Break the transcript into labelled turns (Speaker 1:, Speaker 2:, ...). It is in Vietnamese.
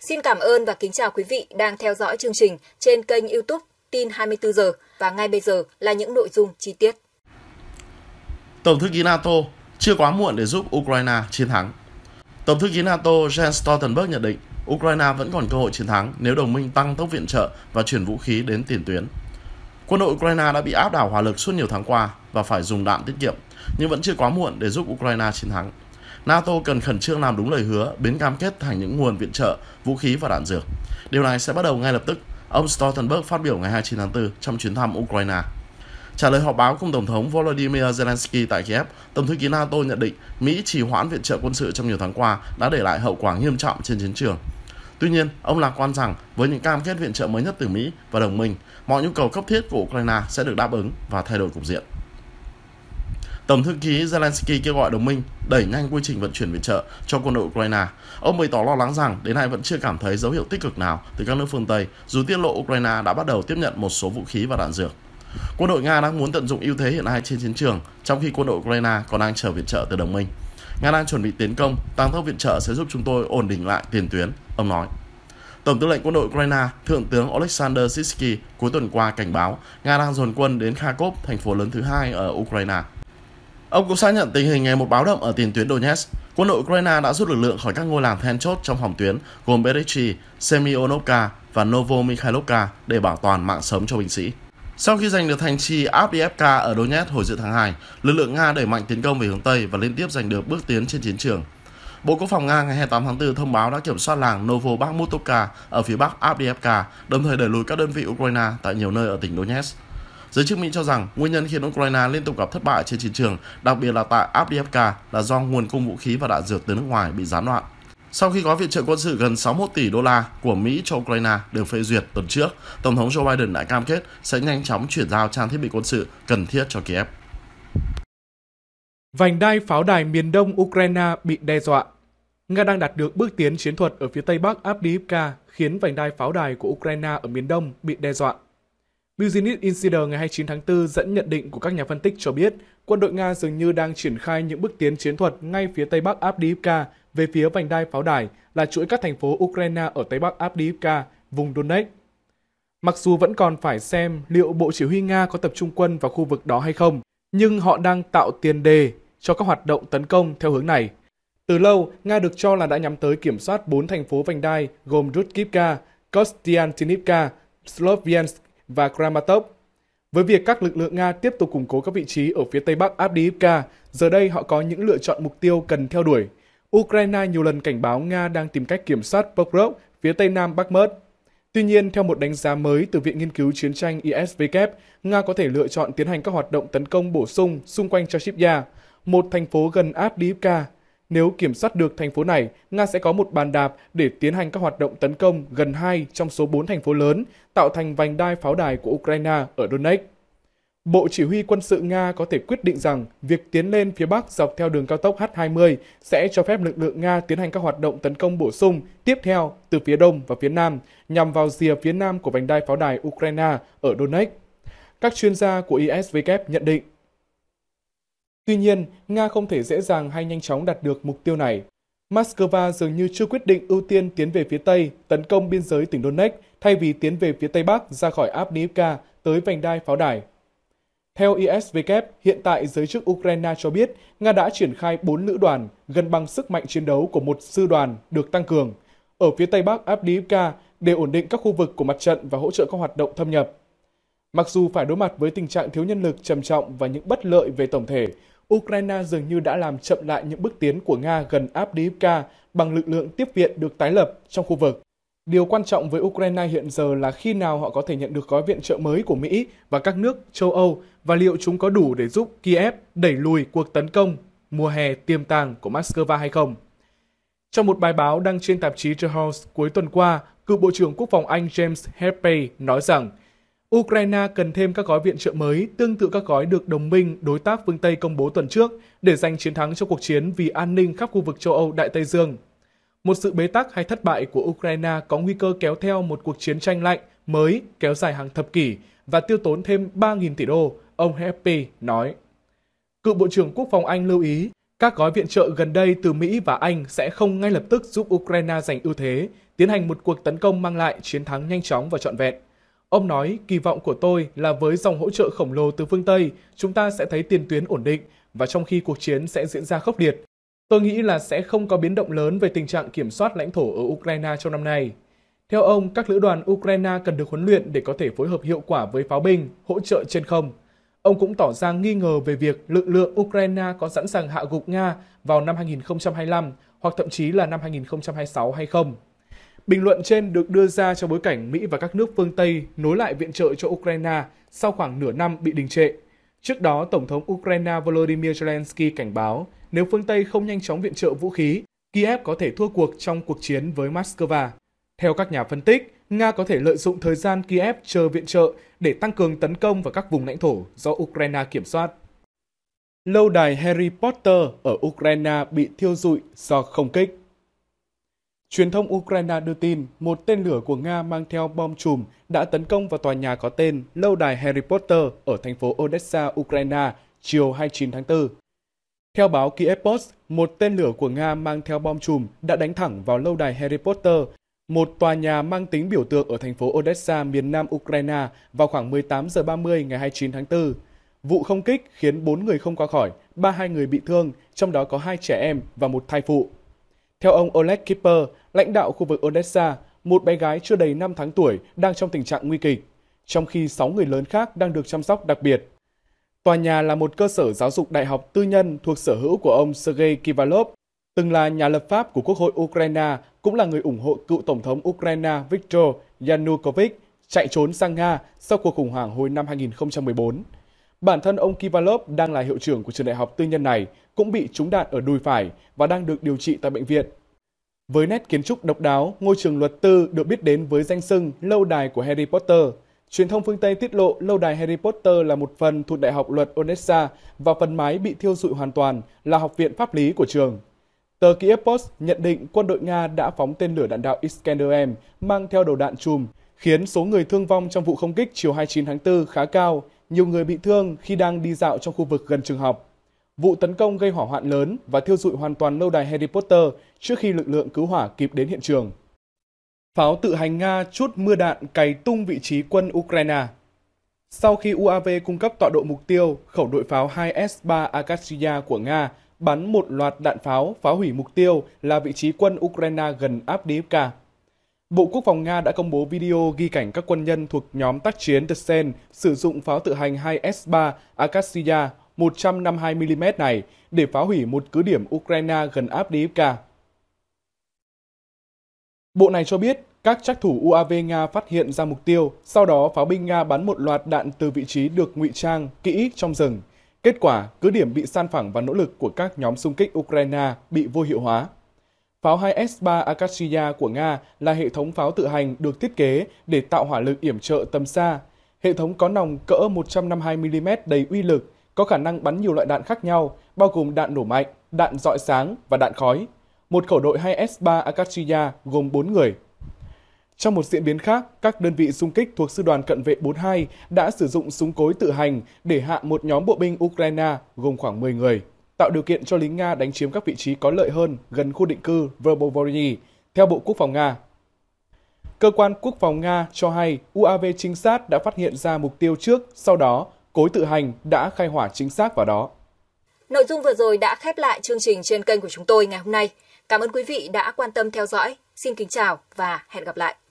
Speaker 1: Xin cảm ơn và kính chào quý vị đang theo dõi chương trình trên kênh YouTube Tin 24 giờ và ngay bây giờ là những nội dung chi tiết.
Speaker 2: Tổng thư ký NATO chưa quá muộn để giúp Ukraine chiến thắng. Tổng thư ký NATO Jens Stoltenberg nhận định Ukraine vẫn còn cơ hội chiến thắng nếu đồng minh tăng tốc viện trợ và chuyển vũ khí đến tiền tuyến. Quân đội Ukraine đã bị áp đảo hỏa lực suốt nhiều tháng qua và phải dùng đạn tiết kiệm, nhưng vẫn chưa quá muộn để giúp Ukraine chiến thắng. NATO cần khẩn trương làm đúng lời hứa, biến cam kết thành những nguồn viện trợ, vũ khí và đạn dược. Điều này sẽ bắt đầu ngay lập tức, ông Stoltenberg phát biểu ngày 29 tháng 4 trong chuyến thăm Ukraine. Trả lời họp báo cùng Tổng thống Volodymyr Zelensky tại Kiev, Tổng thư ký NATO nhận định Mỹ trì hoãn viện trợ quân sự trong nhiều tháng qua đã để lại hậu quả nghiêm trọng trên chiến trường. Tuy nhiên, ông lạc quan rằng với những cam kết viện trợ mới nhất từ Mỹ và đồng minh, mọi nhu cầu cấp thiết của Ukraine sẽ được đáp ứng và thay đổi cục diện. Tổng thư ký Zelensky kêu gọi đồng minh đẩy nhanh quy trình vận chuyển viện trợ cho quân đội Ukraine. Ông bày tỏ lo lắng rằng đến nay vẫn chưa cảm thấy dấu hiệu tích cực nào từ các nước phương Tây, dù tiết lộ Ukraine đã bắt đầu tiếp nhận một số vũ khí và đạn dược. Quân đội Nga đang muốn tận dụng ưu thế hiện nay trên chiến trường, trong khi quân đội Ukraine còn đang chờ viện trợ từ đồng minh. Nga đang chuẩn bị tiến công, tăng tốc viện trợ sẽ giúp chúng tôi ổn định lại tiền tuyến, ông nói. Tổng tư lệnh quân đội Ukraine, Thượng tướng Oleksandr Sitsky cuối tuần qua cảnh báo Nga đang dồn quân đến Kharkov, thành phố lớn thứ hai ở Ukraine. Ông cũng xác nhận tình hình ngày một báo động ở tiền tuyến Donetsk. Quân đội Ukraine đã rút lực lượng khỏi các ngôi làng then chốt trong phòng tuyến gồm Berichi, Semionovka và Novomikhailovka để bảo toàn mạng sống cho binh sĩ. Sau khi giành được thành trì Avdiivka ở Donetsk hồi giữa tháng 2, lực lượng Nga đẩy mạnh tiến công về hướng Tây và liên tiếp giành được bước tiến trên chiến trường. Bộ Quốc phòng Nga ngày 28 tháng 4 thông báo đã kiểm soát làng Novobakhmutovka ở phía bắc Avdiivka, đồng thời đẩy lùi các đơn vị Ukraine tại nhiều nơi ở tỉnh Donetsk. Giới chức Mỹ cho rằng nguyên nhân khiến Ukraine liên tục gặp thất bại trên chiến trường, đặc biệt là tại Abdiivka, là do nguồn cung vũ khí và đạn dược từ nước ngoài bị gián đoạn. Sau khi có viện trợ quân sự gần 61 tỷ đô la của Mỹ cho Ukraine được phê duyệt tuần trước, Tổng thống Joe Biden đã cam kết sẽ nhanh
Speaker 1: chóng chuyển giao trang thiết bị quân sự cần thiết cho Kiev. Vành đai pháo đài miền đông Ukraine bị đe dọa. Nga đang đạt được bước tiến chiến thuật ở phía tây bắc Abdiivka khiến vành đai pháo đài của Ukraine ở miền đông bị đe dọa. Business Insider ngày 29 tháng 4 dẫn nhận định của các nhà phân tích cho biết, quân đội Nga dường như đang triển khai những bước tiến chiến thuật ngay phía tây bắc Abdiivka về phía vành đai pháo đài là chuỗi các thành phố Ukraine ở tây bắc Abdiivka, vùng Donetsk. Mặc dù vẫn còn phải xem liệu Bộ Chỉ huy Nga có tập trung quân vào khu vực đó hay không, nhưng họ đang tạo tiền đề cho các hoạt động tấn công theo hướng này. Từ lâu, Nga được cho là đã nhắm tới kiểm soát 4 thành phố vành đai gồm Rutkivka, Kostiantynivka, Sloviansk và Kramatorsk. Với việc các lực lượng Nga tiếp tục củng cố các vị trí ở phía tây bắc Abdiivka, giờ đây họ có những lựa chọn mục tiêu cần theo đuổi. Ukraine nhiều lần cảnh báo Nga đang tìm cách kiểm soát Pokrov phía tây nam Bakhmut. Tuy nhiên, theo một đánh giá mới từ Viện Nghiên cứu Chiến tranh ISW, Nga có thể lựa chọn tiến hành các hoạt động tấn công bổ sung xung quanh Chashivya, một thành phố gần Avdiivka nếu kiểm soát được thành phố này, Nga sẽ có một bàn đạp để tiến hành các hoạt động tấn công gần hai trong số bốn thành phố lớn, tạo thành vành đai pháo đài của Ukraine ở Donetsk. Bộ Chỉ huy quân sự Nga có thể quyết định rằng việc tiến lên phía Bắc dọc theo đường cao tốc H-20 sẽ cho phép lực lượng Nga tiến hành các hoạt động tấn công bổ sung tiếp theo từ phía Đông và phía Nam nhằm vào rìa phía Nam của vành đai pháo đài Ukraine ở Donetsk. Các chuyên gia của isvk nhận định Tuy nhiên, Nga không thể dễ dàng hay nhanh chóng đạt được mục tiêu này. Moscow dường như chưa quyết định ưu tiên tiến về phía Tây, tấn công biên giới tỉnh Donetsk, thay vì tiến về phía Tây Bắc ra khỏi Abdiivka tới vành đai pháo đài. Theo ISW, hiện tại giới chức Ukraine cho biết Nga đã triển khai 4 lữ đoàn, gần bằng sức mạnh chiến đấu của một sư đoàn được tăng cường, ở phía Tây Bắc Abdiivka để ổn định các khu vực của mặt trận và hỗ trợ các hoạt động thâm nhập. Mặc dù phải đối mặt với tình trạng thiếu nhân lực trầm trọng và những bất lợi về tổng thể, Ukraine dường như đã làm chậm lại những bước tiến của Nga gần Abdiivka bằng lực lượng tiếp viện được tái lập trong khu vực. Điều quan trọng với Ukraine hiện giờ là khi nào họ có thể nhận được gói viện trợ mới của Mỹ và các nước châu Âu và liệu chúng có đủ để giúp Kiev đẩy lùi cuộc tấn công mùa hè tiềm tàng của Moscow hay không. Trong một bài báo đăng trên tạp chí The House cuối tuần qua, cựu Bộ trưởng Quốc phòng Anh James Herpey nói rằng Ukraine cần thêm các gói viện trợ mới tương tự các gói được đồng minh đối tác phương Tây công bố tuần trước để giành chiến thắng trong cuộc chiến vì an ninh khắp khu vực châu Âu Đại Tây Dương. Một sự bế tắc hay thất bại của Ukraine có nguy cơ kéo theo một cuộc chiến tranh lạnh mới kéo dài hàng thập kỷ và tiêu tốn thêm 3.000 tỷ đô, ông Happy nói. Cựu Bộ trưởng Quốc phòng Anh lưu ý, các gói viện trợ gần đây từ Mỹ và Anh sẽ không ngay lập tức giúp Ukraine giành ưu thế, tiến hành một cuộc tấn công mang lại chiến thắng nhanh chóng và trọn vẹn. Ông nói, kỳ vọng của tôi là với dòng hỗ trợ khổng lồ từ phương Tây, chúng ta sẽ thấy tiền tuyến ổn định và trong khi cuộc chiến sẽ diễn ra khốc liệt. Tôi nghĩ là sẽ không có biến động lớn về tình trạng kiểm soát lãnh thổ ở Ukraine trong năm nay. Theo ông, các lữ đoàn Ukraine cần được huấn luyện để có thể phối hợp hiệu quả với pháo binh, hỗ trợ trên không. Ông cũng tỏ ra nghi ngờ về việc lực lượng Ukraine có sẵn sàng hạ gục Nga vào năm 2025 hoặc thậm chí là năm 2026 hay không. Bình luận trên được đưa ra trong bối cảnh Mỹ và các nước phương Tây nối lại viện trợ cho Ukraine sau khoảng nửa năm bị đình trệ. Trước đó, Tổng thống Ukraine Volodymyr Zelensky cảnh báo nếu phương Tây không nhanh chóng viện trợ vũ khí, Kiev có thể thua cuộc trong cuộc chiến với Moscow. Theo các nhà phân tích, Nga có thể lợi dụng thời gian Kiev chờ viện trợ để tăng cường tấn công vào các vùng lãnh thổ do Ukraine kiểm soát. Lâu đài Harry Potter ở Ukraine bị thiêu rụi do không kích. Truyền thông Ukraine đưa tin một tên lửa của Nga mang theo bom chùm đã tấn công vào tòa nhà có tên Lâu đài Harry Potter ở thành phố Odessa, Ukraine chiều 29 tháng 4. Theo báo Kiev Post, một tên lửa của Nga mang theo bom chùm đã đánh thẳng vào lâu đài Harry Potter, một tòa nhà mang tính biểu tượng ở thành phố Odessa, miền nam Ukraine vào khoảng 18 giờ 30 ngày 29 tháng 4. Vụ không kích khiến 4 người không qua khỏi, 32 người bị thương, trong đó có hai trẻ em và một thai phụ. Theo ông Oleg Kipper, lãnh đạo khu vực Odessa, một bé gái chưa đầy 5 tháng tuổi đang trong tình trạng nguy kịch, trong khi 6 người lớn khác đang được chăm sóc đặc biệt. Tòa nhà là một cơ sở giáo dục đại học tư nhân thuộc sở hữu của ông Sergei Kivalov, từng là nhà lập pháp của Quốc hội Ukraine, cũng là người ủng hộ cựu Tổng thống Ukraine Viktor Yanukovych chạy trốn sang Nga sau cuộc khủng hoảng hồi năm 2014. Bản thân ông Kivalov đang là hiệu trưởng của trường đại học tư nhân này cũng bị trúng đạn ở đùi phải và đang được điều trị tại bệnh viện. Với nét kiến trúc độc đáo, ngôi trường luật tư được biết đến với danh xưng Lâu đài của Harry Potter. Truyền thông phương Tây tiết lộ lâu đài Harry Potter là một phần thuộc Đại học luật Odessa và phần mái bị thiêu dụi hoàn toàn là học viện pháp lý của trường. Tờ Kiev Post nhận định quân đội Nga đã phóng tên lửa đạn đạo Iskander-M mang theo đầu đạn chùm, khiến số người thương vong trong vụ không kích chiều 29 tháng 4 khá cao. Nhiều người bị thương khi đang đi dạo trong khu vực gần trường học. Vụ tấn công gây hỏa hoạn lớn và thiêu dụi hoàn toàn lâu đài Harry Potter trước khi lực lượng cứu hỏa kịp đến hiện trường. Pháo tự hành Nga chút mưa đạn cày tung vị trí quân Ukraine. Sau khi UAV cung cấp tọa độ mục tiêu, khẩu đội pháo 2S-3 Akashia của Nga bắn một loạt đạn pháo phá hủy mục tiêu là vị trí quân Ukraine gần Avdiivka. Bộ Quốc phòng Nga đã công bố video ghi cảnh các quân nhân thuộc nhóm tác chiến The Sen sử dụng pháo tự hành 2S3 Akassia 152mm này để phá hủy một cứ điểm Ukraine gần Avdiivka. Bộ này cho biết, các trắc thủ UAV Nga phát hiện ra mục tiêu, sau đó pháo binh Nga bắn một loạt đạn từ vị trí được ngụy trang kỹ trong rừng. Kết quả, cứ điểm bị san phẳng và nỗ lực của các nhóm xung kích Ukraine bị vô hiệu hóa. Pháo 2S-3 Akashiya của Nga là hệ thống pháo tự hành được thiết kế để tạo hỏa lực yểm trợ tầm xa. Hệ thống có nòng cỡ 152mm đầy uy lực, có khả năng bắn nhiều loại đạn khác nhau, bao gồm đạn nổ mạnh, đạn dọi sáng và đạn khói. Một khẩu đội 2S-3 Akashiya gồm 4 người. Trong một diễn biến khác, các đơn vị xung kích thuộc Sư đoàn Cận vệ 42 đã sử dụng súng cối tự hành để hạ một nhóm bộ binh Ukraine gồm khoảng 10 người tạo điều kiện cho lính Nga đánh chiếm các vị trí có lợi hơn gần khu định cư Verbovorny, theo Bộ Quốc phòng Nga. Cơ quan Quốc phòng Nga cho hay UAV trinh sát đã phát hiện ra mục tiêu trước, sau đó cối tự hành đã khai hỏa chính xác vào đó. Nội dung vừa rồi đã khép lại chương trình trên kênh của chúng tôi ngày hôm nay. Cảm ơn quý vị đã quan tâm theo dõi. Xin kính chào và hẹn gặp lại.